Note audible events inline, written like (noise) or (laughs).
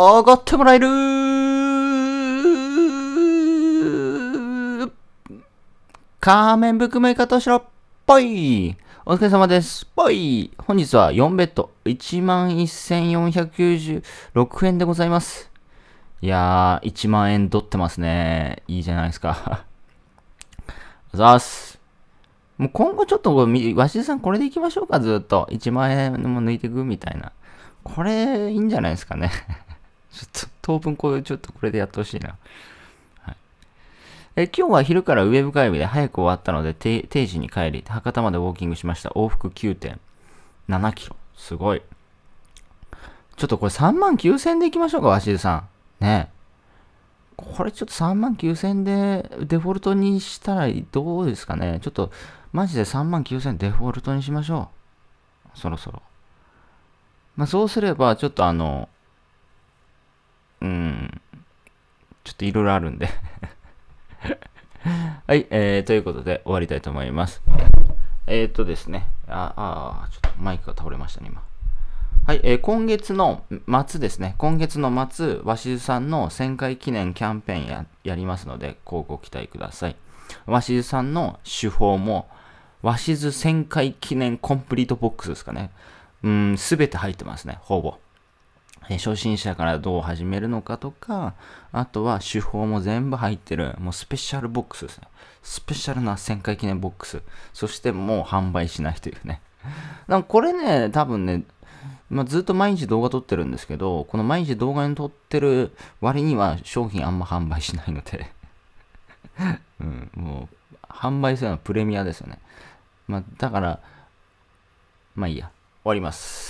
上がってもらえるー仮面カーとしろぽいお疲れ様ですぽい本日は4ベッド11,496円でございます。いやー、1万円取ってますね。いいじゃないですか。ざーす。もう今後ちょっと、わしさんこれでいきましょうか、ずっと。1万円も抜いていくみたいな。これ、いいんじゃないですかねちょっと当分こうちょっとこれでやってほしいな。え今日は昼からウェブ会議で早く終わったので定時に帰り、博多までウォーキングしました。往復9.7キロ。すごい。ちょっとこれ3万9000円でいきましょうか、鷲津さん。ねこれちょっと3万9000円でデフォルトにしたらどうですかね。ちょっとマジで3万9000円デフォルトにしましょう。そろそろ。まあ、そうすれば、ちょっとあの、ちょっといろいろあるんで (laughs) はい、えー、ということで終わりたいと思います。えー、っとですね、ああ、ちょっとマイクが倒れましたね、今。はい、えー、今月の末ですね、今月の末、鷲津さんの1000回記念キャンペーンややりますので、こうご期待ください。鷲津さんの手法も、鷲津1000回記念コンプリートボックスですかね。うん、すべて入ってますね、ほぼ。初心者からどう始めるのかとか、あとは手法も全部入ってる、もうスペシャルボックスですね。スペシャルな1000回記念ボックス。そしてもう販売しないというね。なんかこれね、多分ね、まあ、ずっと毎日動画撮ってるんですけど、この毎日動画に撮ってる割には商品あんま販売しないので (laughs) うん、もう、販売するのはプレミアですよね。まあ、だから、まあいいや、終わります。